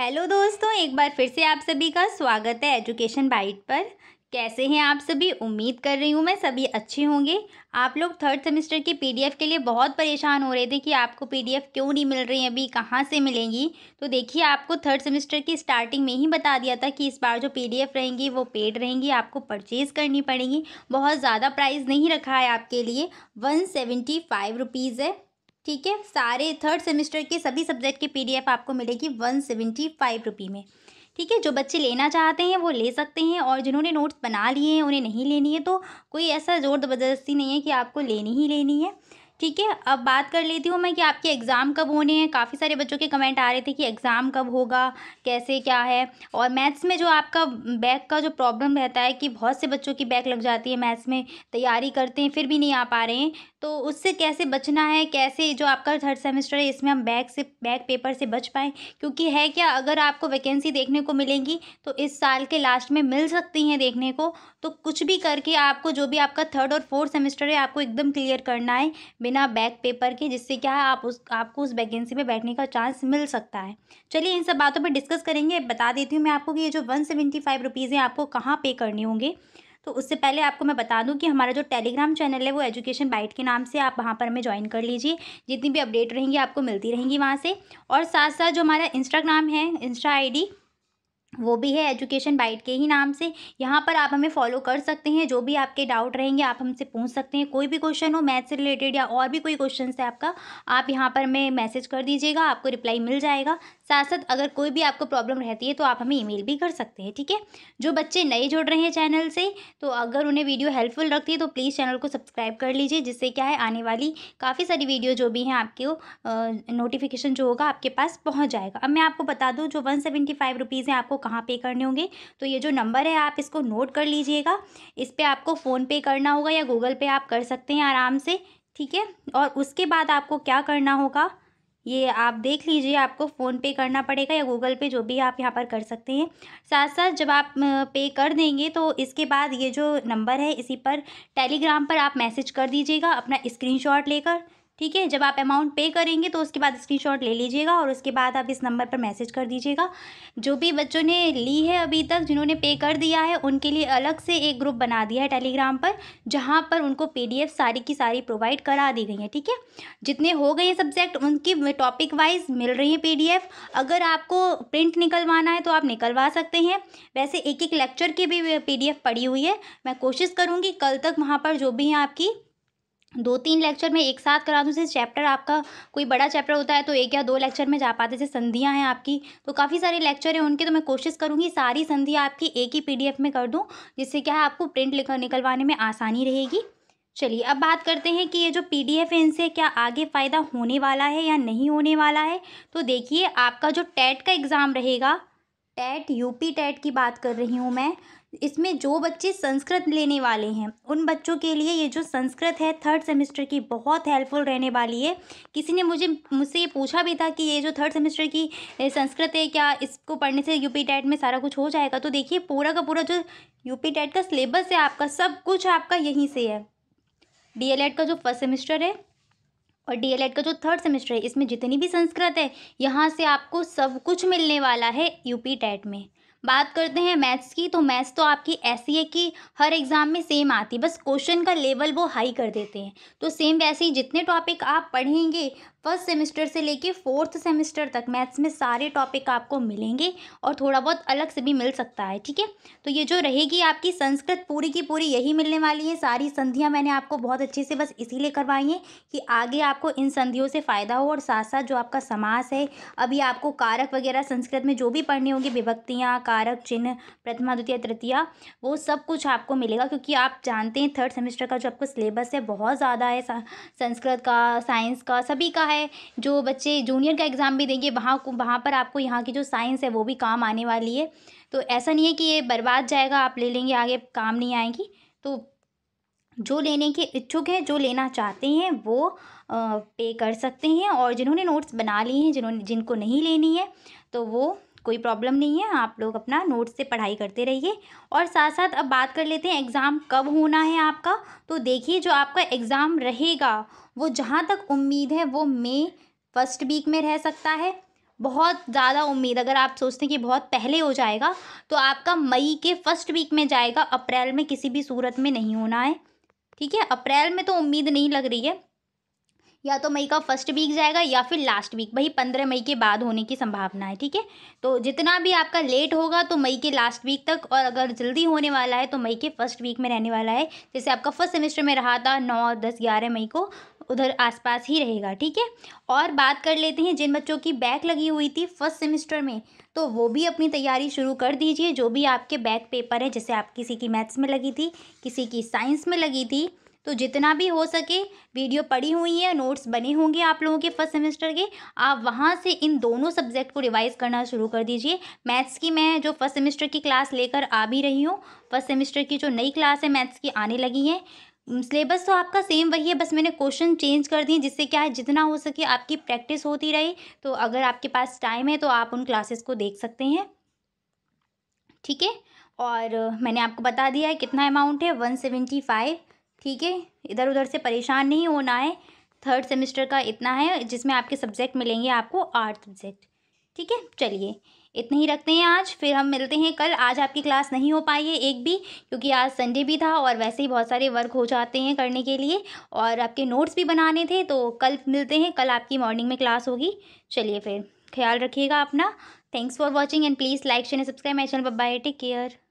hello दोस्तों एक बार फिर से आप सभी का स्वागत है एजुकेशन बाइट पर कैसे हैं आप सभी उम्मीद कर रही हूँ मैं सभी अच्छे होंगे आप लोग थर्ड सेमेस्टर के पीडीएफ के लिए बहुत परेशान हो रहे थे कि आपको पीडीएफ क्यों नहीं मिल रही अभी कहाँ से मिलेंगी तो देखिए आपको थर्ड सेमेस्टर की स्टार्टिंग में ही बता दिया था कि इस बार जो पीडीएफ रहेंगी वो पेड रहेंगी आपको परचेज़ करनी पड़ेगी बहुत ज़्यादा प्राइस नहीं रखा है आपके लिए वन सेवेंटी है ठीक है सारे थर्ड सेमेस्टर के सभी सब्जेक्ट के पीडीएफ आपको मिलेगी वन सेवेंटी फाइव रुपी में ठीक है जो बच्चे लेना चाहते हैं वो ले सकते हैं और जिन्होंने नोट्स बना लिए हैं उन्हें नहीं लेनी है तो कोई ऐसा ज़ोर ज़बरदस्ती नहीं है कि आपको लेनी ही लेनी है ठीक है अब बात कर लेती हूँ मैं कि आपके एग्ज़ाम कब होने हैं काफ़ी सारे बच्चों के कमेंट आ रहे थे कि एग्ज़ाम कब होगा कैसे क्या है और मैथ्स में जो आपका बैक का जो प्रॉब्लम रहता है कि बहुत से बच्चों की बैक लग जाती है मैथ्स में तैयारी करते हैं फिर भी नहीं आ पा रहे हैं तो उससे कैसे बचना है कैसे जो आपका थर्ड सेमेस्टर है इसमें हम बैक से बैक पेपर से बच पाएँ क्योंकि है क्या अगर आपको वैकेंसी देखने को मिलेंगी तो इस साल के लास्ट में मिल सकती हैं देखने को तो कुछ भी करके आपको जो भी आपका थर्ड और फोर्थ सेमेस्टर है आपको एकदम क्लियर करना है बिना बैक पेपर के जिससे क्या है आप उस आपको उस वैकेंसी में बैठने का चांस मिल सकता है चलिए इन सब बातों पर डिस्कस करेंगे बता देती हूँ मैं आपको कि ये जो वन सेवेंटी फाइव रुपीज़ हैं आपको कहाँ पे करने होंगे तो उससे पहले आपको मैं बता दूं कि हमारा जो टेलीग्राम चैनल है वो एजुकेशन बाइट के नाम से आप वहाँ पर हमें ज्वाइन कर लीजिए जितनी भी अपडेट रहेंगी आपको मिलती रहेंगी वहाँ से और साथ साथ जो हमारा इंस्टाग्राम है इंस्टा आईडी वो भी है एजुकेशन बाइट के ही नाम से यहाँ पर आप हमें फॉलो कर सकते हैं जो भी आपके डाउट रहेंगे आप हमसे पूछ सकते हैं कोई भी क्वेश्चन हो मैथ से रिलेटेड या और भी कोई क्वेश्चन है आपका आप यहाँ पर हमें मैसेज कर दीजिएगा आपको रिप्लाई मिल जाएगा साथ साथ अगर कोई भी आपको प्रॉब्लम रहती है तो आप हमें ईमेल भी कर सकते हैं ठीक है जो बच्चे नए जुड़ रहे हैं चैनल से तो अगर उन्हें वीडियो हेल्पफुल लगती है तो प्लीज़ चैनल को सब्सक्राइब कर लीजिए जिससे क्या है आने वाली काफ़ी सारी वीडियो जो भी हैं आपके नोटिफिकेशन जो होगा आपके पास पहुँच जाएगा अब मैं आपको बता दूँ जो वन सेवेंटी फाइव रुपीज़ हैं आपको कहाँ पे करने होंगे तो ये जो नंबर है आप इसको नोट कर लीजिएगा इस पर आपको फ़ोनपे करना होगा या गूगल पे आप कर सकते हैं आराम से ठीक है और उसके बाद आपको क्या करना होगा ये आप देख लीजिए आपको फ़ोन पे करना पड़ेगा या गूगल पे जो भी आप यहाँ पर कर सकते हैं साथ साथ जब आप पे कर देंगे तो इसके बाद ये जो नंबर है इसी पर टेलीग्राम पर आप मैसेज कर दीजिएगा अपना स्क्रीनशॉट लेकर ठीक है जब आप अमाउंट पे करेंगे तो उसके बाद स्क्रीनशॉट ले लीजिएगा और उसके बाद आप इस नंबर पर मैसेज कर दीजिएगा जो भी बच्चों ने ली है अभी तक जिन्होंने पे कर दिया है उनके लिए अलग से एक ग्रुप बना दिया है टेलीग्राम पर जहाँ पर उनको पी सारी की सारी प्रोवाइड करा दी गई है ठीक है जितने हो गए सब्जेक्ट उनकी टॉपिक वाइज मिल रही है पी अगर आपको प्रिंट निकलवाना है तो आप निकलवा सकते हैं वैसे एक एक लेक्चर की भी पी पड़ी हुई है मैं कोशिश करूँगी कल तक वहाँ पर जो भी हैं आपकी दो तीन लेक्चर में एक साथ करा दूँ जैसे चैप्टर आपका कोई बड़ा चैप्टर होता है तो एक या दो लेक्चर में जा पाते जैसे संधियाँ हैं आपकी तो काफ़ी सारे लेक्चर हैं उनके तो मैं कोशिश करूँगी सारी संधियाँ आपकी एक ही पीडीएफ में कर दूँ जिससे क्या है आपको प्रिंट लिख निकलवाने में आसानी रहेगी चलिए अब बात करते हैं कि ये जो पी डी एफ है इनसे क्या आगे फ़ायदा होने वाला है या नहीं होने वाला है तो देखिए आपका जो टेट का एग्ज़ाम रहेगा टेट यूपी टैट टेट की बात कर रही हूँ मैं इसमें जो बच्चे संस्कृत लेने वाले हैं उन बच्चों के लिए ये जो संस्कृत है थर्ड सेमेस्टर की बहुत हेल्पफुल रहने वाली है किसी ने मुझे मुझसे ये पूछा भी था कि ये जो थर्ड सेमेस्टर की संस्कृत है क्या इसको पढ़ने से यूपी टेट में सारा कुछ हो जाएगा तो देखिए पूरा का पूरा जो यूपी टेट का सिलेबस है आपका सब कुछ आपका यहीं से है डी का जो फर्स्ट सेमेस्टर है और डी का जो थर्ड सेमेस्टर है इसमें जितनी भी संस्कृत है यहाँ से आपको सब कुछ मिलने वाला है यूपी टेट e e में बात करते हैं मैथ्स की तो मैथ्स तो आपकी ऐसी है कि हर एग्ज़ाम में सेम आती है बस क्वेश्चन का लेवल वो हाई कर देते हैं तो सेम वैसे ही जितने टॉपिक आप पढ़ेंगे फर्स्ट सेमेस्टर से लेके फोर्थ सेमेस्टर तक मैथ्स में सारे टॉपिक आपको मिलेंगे और थोड़ा बहुत अलग से भी मिल सकता है ठीक है तो ये जो रहेगी आपकी संस्कृत पूरी की पूरी यही मिलने वाली है सारी संधियाँ मैंने आपको बहुत अच्छे से बस इसीलिए करवाई हैं कि आगे आपको इन संधियों से फ़ायदा हो और साथ साथ जो आपका समास है अभी आपको कारक वगैरह संस्कृत में जो भी पढ़ने होंगे विभक्तियाँ कारक चिन्ह प्रथमा द्वितीय तृतीया वो सब कुछ आपको मिलेगा क्योंकि आप जानते हैं थर्ड सेमेस्टर का जो आपको सिलेबस है बहुत ज़्यादा है संस्कृत का साइंस का सभी का है जो बच्चे जूनियर का एग्ज़ाम भी देंगे वहाँ वहाँ पर आपको यहाँ की जो साइंस है वो भी काम आने वाली है तो ऐसा नहीं है कि ये बर्बाद जाएगा आप ले लेंगे आगे काम नहीं आएगी तो जो लेने के इच्छुक हैं जो लेना चाहते हैं वो पे कर सकते हैं और जिन्होंने नोट्स बना लिए हैं जिन्होंने जिनको नहीं लेनी है तो वो कोई प्रॉब्लम नहीं है आप लोग अपना नोट्स से पढ़ाई करते रहिए और साथ साथ अब बात कर लेते हैं एग्ज़ाम कब होना है आपका तो देखिए जो आपका एग्ज़ाम रहेगा वो जहाँ तक उम्मीद है वो मई फर्स्ट वीक में रह सकता है बहुत ज़्यादा उम्मीद अगर आप सोचते हैं कि बहुत पहले हो जाएगा तो आपका मई के फर्स्ट वीक में जाएगा अप्रैल में किसी भी सूरत में नहीं होना है ठीक है अप्रैल में तो उम्मीद नहीं लग रही है या तो मई का फर्स्ट वीक जाएगा या फिर लास्ट वीक वही पंद्रह मई के बाद होने की संभावना है ठीक है तो जितना भी आपका लेट होगा तो मई के लास्ट वीक तक और अगर जल्दी होने वाला है तो मई के फर्स्ट वीक में रहने वाला है जैसे आपका फर्स्ट सेमेस्टर में रहा था नौ और दस ग्यारह मई को उधर आसपास ही रहेगा ठीक है और बात कर लेते हैं जिन बच्चों की बैक लगी हुई थी फर्स्ट सेमेस्टर में तो वो भी अपनी तैयारी शुरू कर दीजिए जो भी आपके बैक पेपर है जैसे आप किसी की मैथ्स में लगी थी किसी की साइंस में लगी थी तो जितना भी हो सके वीडियो पड़ी हुई है नोट्स बने होंगे आप लोगों के फर्स्ट सेमेस्टर के आप वहाँ से इन दोनों सब्जेक्ट को रिवाइज़ करना शुरू कर दीजिए मैथ्स की मैं जो फर्स्ट सेमेस्टर की क्लास लेकर आ भी रही हूँ फर्स्ट सेमेस्टर की जो नई क्लास है मैथ्स की आने लगी है सिलेबस तो आपका सेम वही है बस मैंने क्वेश्चन चेंज कर दिए जिससे क्या है जितना हो सके आपकी प्रैक्टिस होती रहे तो अगर आपके पास टाइम है तो आप उन क्लासेस को देख सकते हैं ठीक है और मैंने आपको बता दिया है कितना अमाउंट है वन सेवेंटी फाइव ठीक है इधर उधर से परेशान नहीं होना है थर्ड सेमेस्टर का इतना है जिसमें आपके सब्जेक्ट मिलेंगे आपको आर्ट सब्जेक्ट ठीक है चलिए इतने ही रखते हैं आज फिर हम मिलते हैं कल आज आपकी क्लास नहीं हो पाई है एक भी क्योंकि आज संडे भी था और वैसे ही बहुत सारे वर्क हो जाते हैं करने के लिए और आपके नोट्स भी बनाने थे तो कल मिलते हैं कल आपकी मॉर्निंग में क्लास होगी चलिए फिर ख्याल रखिएगा अपना thanks for watching and please like share subscribe my channel bye take care